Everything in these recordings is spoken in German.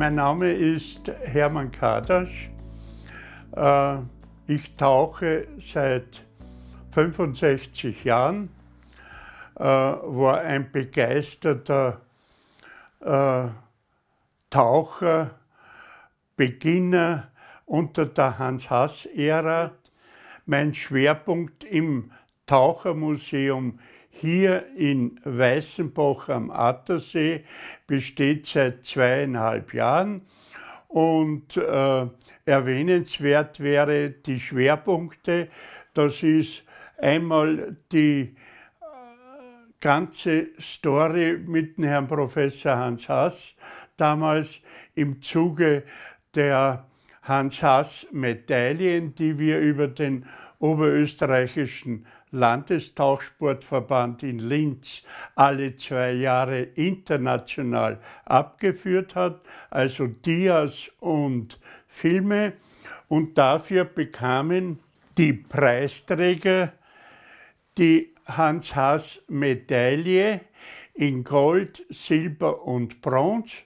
Mein Name ist Hermann Kardasch. Äh, ich tauche seit 65 Jahren, äh, war ein begeisterter äh, Taucher, Beginner unter der Hans-Hass-Ära. Mein Schwerpunkt im Tauchermuseum hier in Weißenbach am Attersee besteht seit zweieinhalb Jahren und äh, erwähnenswert wäre die Schwerpunkte. Das ist einmal die äh, ganze Story mit dem Herrn Professor Hans Haas, damals im Zuge der Hans Haas Medaillen, die wir über den oberösterreichischen Landestauchsportverband in Linz alle zwei Jahre international abgeführt hat, also Dias und Filme. Und dafür bekamen die Preisträger die Hans Haas Medaille in Gold, Silber und Bronze.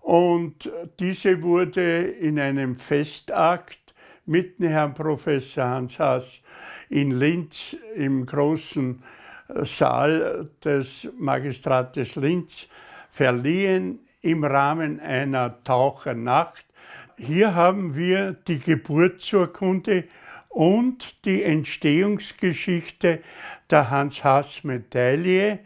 Und diese wurde in einem Festakt mit Herrn Professor Hans Haas in Linz im großen äh, Saal des Magistrates Linz verliehen im Rahmen einer Tauchernacht. Hier haben wir die Geburtsurkunde und die Entstehungsgeschichte der Hans-Haas-Medaille,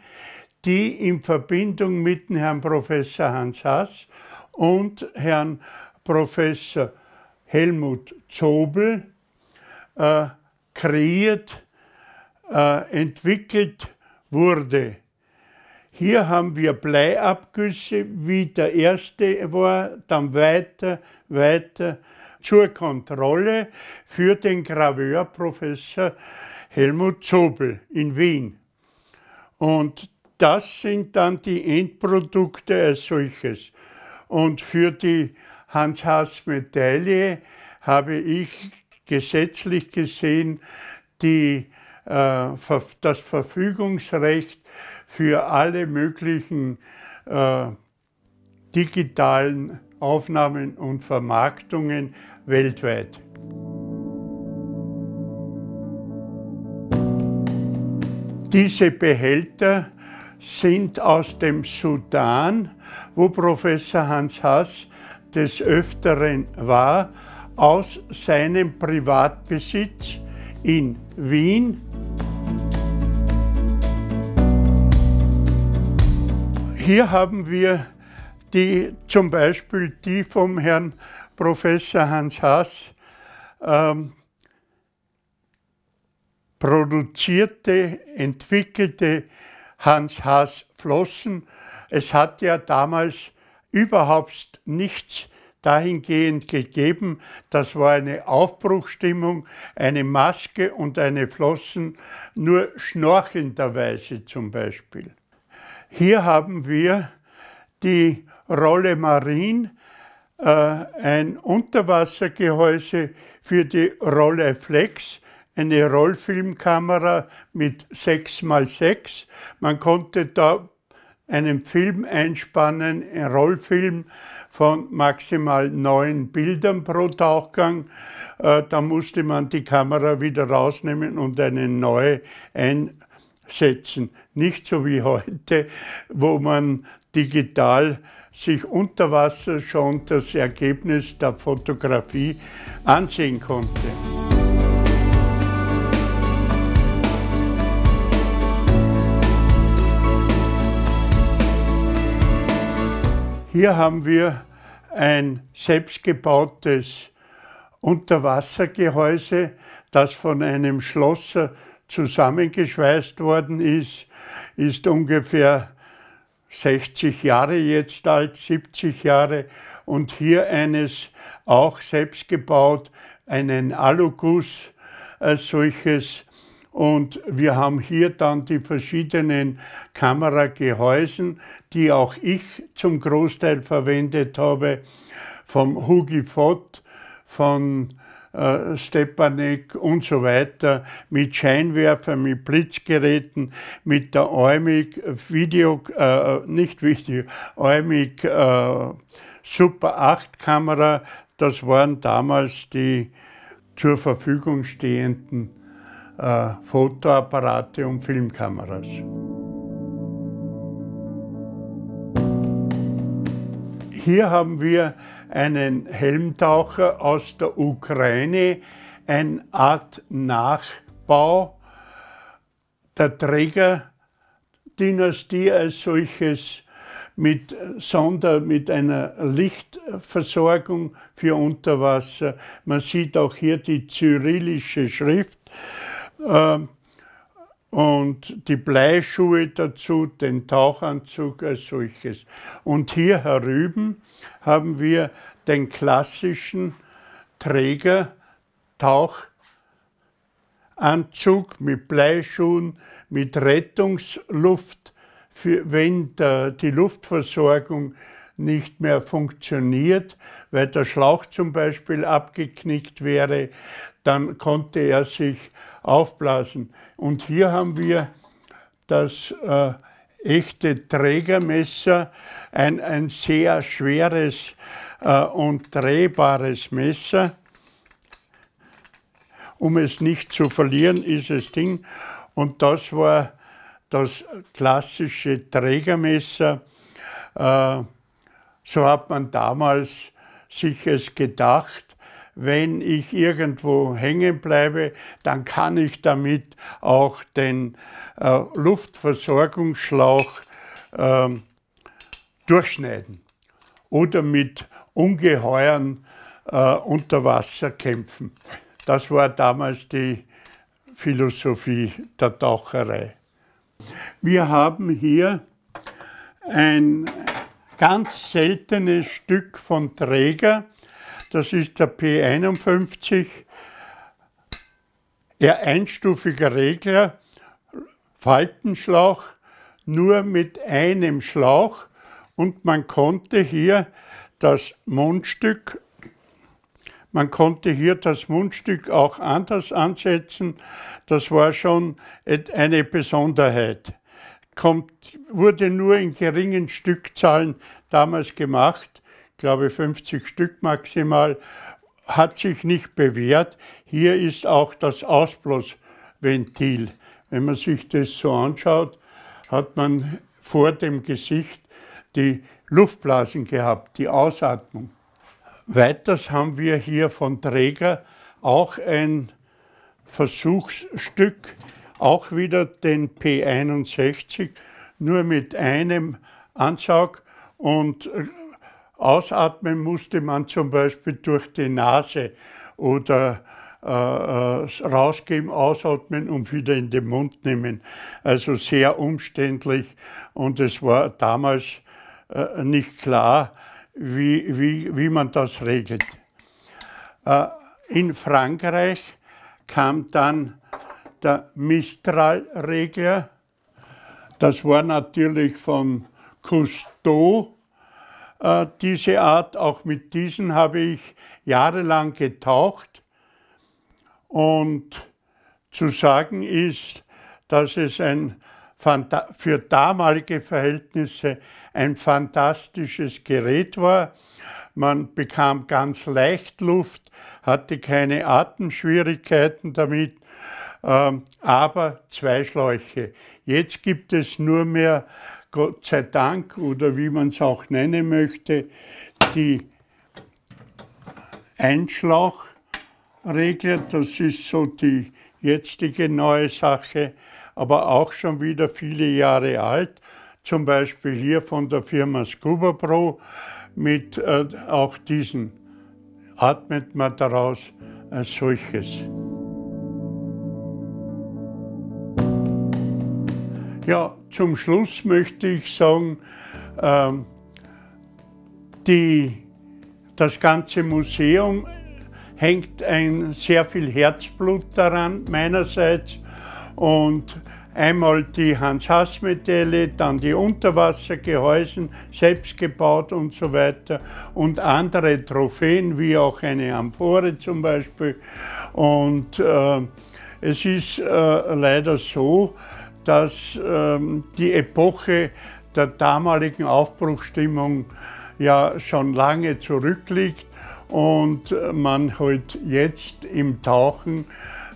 die in Verbindung mit Herrn Professor Hans Haas und Herrn Professor Helmut Zobel äh, kreiert, äh, entwickelt wurde. Hier haben wir Bleiabgüsse, wie der erste war, dann weiter, weiter zur Kontrolle für den Graveur Professor Helmut Zobel in Wien. Und das sind dann die Endprodukte als solches. Und für die Hans-Haas-Medaille habe ich gesetzlich gesehen die, äh, das Verfügungsrecht für alle möglichen äh, digitalen Aufnahmen und Vermarktungen weltweit. Diese Behälter sind aus dem Sudan, wo Professor Hans Haas des Öfteren war aus seinem Privatbesitz in Wien Hier haben wir die, zum Beispiel die vom Herrn Professor Hans Haas ähm, produzierte, entwickelte Hans Haas Flossen. Es hat ja damals überhaupt nichts dahingehend gegeben, das war eine Aufbruchstimmung, eine Maske und eine Flossen, nur schnorchelnderweise zum Beispiel. Hier haben wir die Rolle Marine, äh, ein Unterwassergehäuse für die Rolle Flex, eine Rollfilmkamera mit 6x6. Man konnte da einen Film einspannen, einen Rollfilm, von maximal neun Bildern pro Tauchgang. Äh, da musste man die Kamera wieder rausnehmen und eine neue einsetzen. Nicht so wie heute, wo man digital sich unter Wasser schon das Ergebnis der Fotografie ansehen konnte. Hier haben wir ein selbstgebautes Unterwassergehäuse, das von einem Schlosser zusammengeschweißt worden ist, ist ungefähr 60 Jahre jetzt alt, 70 Jahre und hier eines auch selbst gebaut, einen Aluguss, äh, solches und wir haben hier dann die verschiedenen Kameragehäusen, die auch ich zum Großteil verwendet habe, vom Hugi Fott, von äh, Stepanek und so weiter, mit Scheinwerfer, mit Blitzgeräten, mit der EUMIG Video, äh, nicht Video, EUMIG äh, Super 8 Kamera, das waren damals die zur Verfügung stehenden äh, Fotoapparate und Filmkameras. Hier haben wir einen Helmtaucher aus der Ukraine, eine Art Nachbau der Trägerdynastie als solches mit Sonder, mit einer Lichtversorgung für Unterwasser. Man sieht auch hier die zyrillische Schrift ähm, und die Bleischuhe dazu, den Tauchanzug als solches. Und hier herüben haben wir den klassischen Träger Tauchanzug mit Bleischuhen, mit Rettungsluft, für wenn der, die Luftversorgung nicht mehr funktioniert, weil der Schlauch zum Beispiel abgeknickt wäre, dann konnte er sich aufblasen. Und hier haben wir das äh, echte Trägermesser, ein, ein sehr schweres äh, und drehbares Messer. Um es nicht zu verlieren, ist das Ding. Und das war das klassische Trägermesser. Äh, so hat man damals sich es gedacht wenn ich irgendwo hängen bleibe, dann kann ich damit auch den äh, Luftversorgungsschlauch äh, durchschneiden oder mit Ungeheuern äh, unter Wasser kämpfen. Das war damals die Philosophie der Taucherei. Wir haben hier ein ganz seltenes Stück von Träger, das ist der P51, ein einstufiger Regler, Faltenschlauch, nur mit einem Schlauch und man konnte hier das Mundstück man konnte hier das Mundstück auch anders ansetzen. Das war schon eine Besonderheit. Kommt, wurde nur in geringen Stückzahlen damals gemacht glaube 50 Stück maximal, hat sich nicht bewährt. Hier ist auch das Ausblossventil. Wenn man sich das so anschaut, hat man vor dem Gesicht die Luftblasen gehabt, die Ausatmung. Weiters haben wir hier von Träger auch ein Versuchsstück, auch wieder den P61, nur mit einem Ansaug und Ausatmen musste man zum Beispiel durch die Nase oder äh, äh, rausgeben, ausatmen und wieder in den Mund nehmen. Also sehr umständlich und es war damals äh, nicht klar, wie, wie, wie man das regelt. Äh, in Frankreich kam dann der Mistral-Regler. Das war natürlich von Cousteau äh, diese Art. Auch mit diesen habe ich jahrelang getaucht. Und zu sagen ist, dass es ein für damalige Verhältnisse ein fantastisches Gerät war. Man bekam ganz leicht Luft, hatte keine Atemschwierigkeiten damit, ähm, aber zwei Schläuche. Jetzt gibt es nur mehr Gott sei Dank oder wie man es auch nennen möchte, die Einschlauchregler, das ist so die jetzige neue Sache, aber auch schon wieder viele Jahre alt. Zum Beispiel hier von der Firma Scuba Pro mit äh, auch diesen atmet man daraus als solches. Ja, zum Schluss möchte ich sagen, ähm, die, das ganze Museum hängt ein sehr viel Herzblut daran meinerseits und einmal die Hans-Haas-Medaille, dann die Unterwassergehäusen, selbst gebaut und so weiter und andere Trophäen, wie auch eine Amphore zum Beispiel. Und äh, es ist äh, leider so, dass ähm, die Epoche der damaligen Aufbruchsstimmung ja schon lange zurückliegt und man heute halt jetzt im Tauchen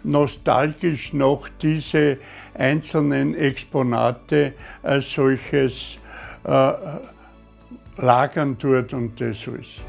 nostalgisch noch diese einzelnen Exponate als solches äh, lagern tut und das so ist.